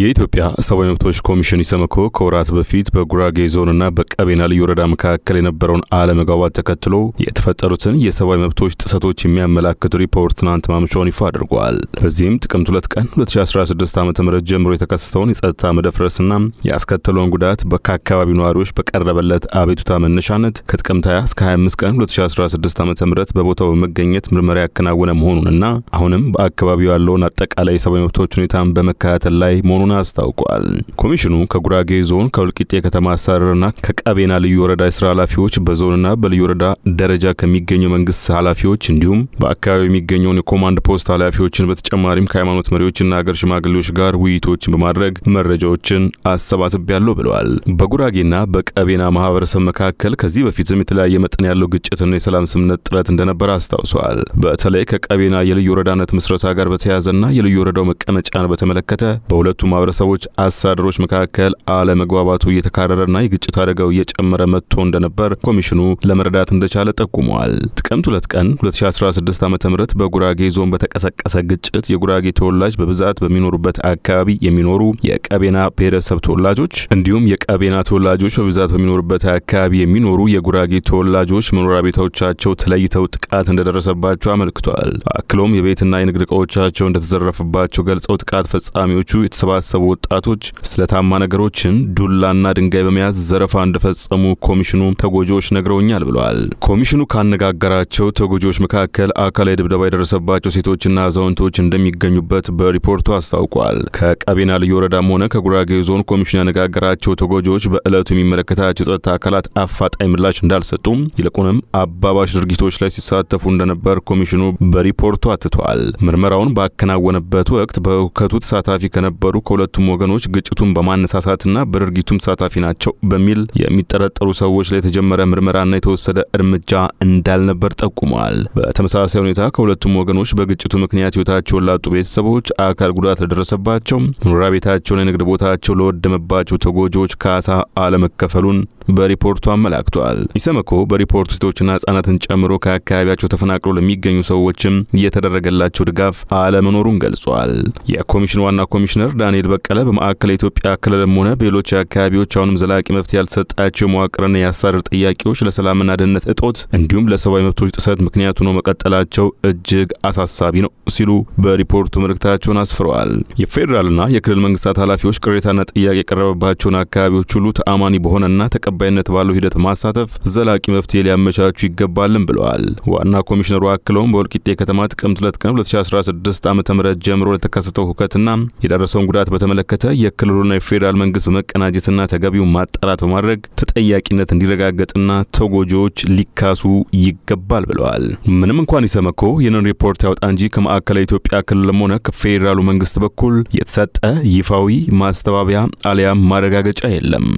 የኢትዮጵያ ሰብአዊ መብቶች ኮሚሽን ኢሰመኮ ከወራት በፊት በጉራጌ ዞንና በቀቤና ልዩ ወረዳ መካከል የነበረውን አለመግባባት ተከትሎ የተፈጠሩትን የሰብአዊ መብቶች ጥሰቶች የሚያመላክት ሪፖርት ትናንት ማምሻውን ይፋ አድርጓል። በዚህም ጥቅምት ሁለት ቀን 2016 ዓ ም ጀምሮ የተከሰተውን የጸጥታ መደፍረስና ያስከተለውን ጉዳት ከአካባቢው ነዋሪዎች በቀረበለት አቤቱታ መነሻነት ከጥቅምት 20 እስከ 25 ቀን 2016 ዓ ም በቦታው በመገኘት ምርመራ ያከናወነ መሆኑንና አሁንም በአካባቢው ያለውን አጠቃላይ የሰብአዊ መብቶች ሁኔታን በመከታተል ላይ መሆኑ መሆኑን አስታውቋል። ኮሚሽኑ ከጉራጌ ዞን ከወልቂጤ ከተማ አስተዳደርና ከቀቤና ልዩ ወረዳ የስራ ኃላፊዎች በዞንና በልዩ ወረዳ ደረጃ ከሚገኙ መንግስት ኃላፊዎች እንዲሁም በአካባቢው የሚገኘውን የኮማንድ ፖስት ኃላፊዎችን በተጨማሪም ከሃይማኖት መሪዎችና ሀገር ሽማግሌዎች ጋር ውይይቶችን በማድረግ መረጃዎችን ያለው ብለዋል። በጉራጌና በቀቤና ማህበረሰብ መካከል ከዚህ በፊትም የተለያየ መጠን ያለው ግጭትና የሰላም ስምነት ጥረት እንደነበረ አስታውሰዋል። በተለይ ከቀቤና የልዩ ወረዳነት ምስረታ ጋር በተያያዘና የልዩ ወረዳው መቀመጫን በተመለከተ በሁለቱ ማህበረሰቦች አስተዳደሮች መካከል አለመግባባቱ እየተካረረና የግጭት አደጋው እየጨመረ መጥቶ እንደነበር ኮሚሽኑ ለመረዳት እንደቻለ ጠቁመዋል። ጥቅምት ሁለት ቀን 2016 ዓ ም በጉራጌ ዞን በተቀሰቀሰ ግጭት የጉራጌ ተወላጅ በብዛት በሚኖሩበት አካባቢ የሚኖሩ የቀቤና ብሔረሰብ ተወላጆች እንዲሁም የቀቤና ተወላጆች በብዛት በሚኖሩበት አካባቢ የሚኖሩ የጉራጌ ተወላጆች መኖሪያ ቤቶቻቸው ተለይተው ጥቃት እንደደረሰባቸው አመልክቷል። አክሎም የቤትና የንግድ እቃዎቻቸው እንደተዘረፈባቸው ገልጸው ጥቃት ፈጻሚዎቹ የተሰባ የተሰባሰቡ ወጣቶች ስለታማ ነገሮችን ዱላና ድንጋይ በመያዝ ዘረፋ እንደፈጸሙ ኮሚሽኑ ተጎጂዎች ነግረውኛል ብለዋል። ኮሚሽኑ ካነጋገራቸው ተጎጂዎች መካከል አካላዊ ድብደባ የደረሰባቸው ሴቶችና አዛውንቶች እንደሚገኙበት በሪፖርቱ አስታውቋል። ከቀቤና ልዩ ወረዳም ሆነ ከጉራጌ ዞን ኮሚሽኑ ያነጋገራቸው ተጎጂዎች በዕለቱ የሚመለከታቸው የጸጥታ አካላት አፋጣኝ ምላሽ እንዳልሰጡም ይልቁንም አባባሽ ድርጊቶች ላይ ሲሳተፉ እንደነበር ኮሚሽኑ በሪፖርቱ አትቷል። ምርመራውን ባከናወነበት ወቅት በእውከቱ ተሳታፊ ከነበሩ ከሁለቱም ወገኖች ግጭቱን በማነሳሳትና በድርጊቱም ተሳታፊ ናቸው በሚል የሚጠረጠሩ ሰዎች ላይ የተጀመረ ምርመራና የተወሰደ እርምጃ እንዳልነበር ጠቁመዋል። በተመሳሳይ ሁኔታ ከሁለቱም ወገኖች በግጭቱ ምክንያት ህይወታቸውን ላጡ ቤተሰቦች፣ አካል ጉዳት ለደረሰባቸው፣ መኖሪያ ቤታቸውን፣ የንግድ ቦታቸው ለወደመባቸው ተጎጂዎች ካሳ አለመከፈሉን በሪፖርቱ አመላክቷል። ኢሰመኮ በሪፖርቱ ሴቶችና ህጻናትን ጨምሮ ከአካባቢያቸው ተፈናቅሎ ለሚገኙ ሰዎችም እየተደረገላቸው ድጋፍ አለመኖሩን ገልጿል። የኮሚሽኑ ዋና ኮሚሽነር ዳንኤል ዳንኤል በቀለ በማዕከል ኢትዮጵያ ክልልም ሆነ በሌሎች አካባቢዎች አሁንም ዘላቂ መፍትሄ ያልተሰጣቸው የመዋቅርና የአስተዳደር ጥያቄዎች ለሰላምና ደህንነት እጦት እንዲሁም ለሰብአዊ መብቶች ጥሰት ምክንያት ነው መቀጠላቸው እጅግ አሳሳቢ ነው ሲሉ በሪፖርቱ መልእክታቸውን አስፍረዋል። የፌዴራልና የክልል መንግስታት ኃላፊዎች ቅሬታና ጥያቄ የቀረበባቸውን አካባቢዎች ሁሉ ተአማኒ በሆነና ተቀባይነት ባለው ሂደት ማሳተፍ ዘላቂ መፍትሄ ሊያመቻቹ ይገባልም ብለዋል። ዋና ኮሚሽነሩ አክለውም በወልቂጤ ከተማ ጥቅምት 2 ቀን 2016 ዓ ም ጀምሮ ለተከሰተው ሁከትና የደረሰውን ጉዳት ጥቃት በተመለከተ የክልሉና የፌዴራል መንግስት በመቀናጀትና ተገቢውን ማጣራት በማድረግ ተጠያቂነት እንዲረጋገጥና ተጎጂዎች ሊካሱ ይገባል ብለዋል። ምንም እንኳን ኢሰመኮ ይህንን ሪፖርት ያውጣ እንጂ ከማዕከላዊ ኢትዮጵያ ክልልም ሆነ ከፌዴራሉ መንግስት በኩል የተሰጠ ይፋዊ ማስተባበያ አሊያም ማረጋገጫ የለም።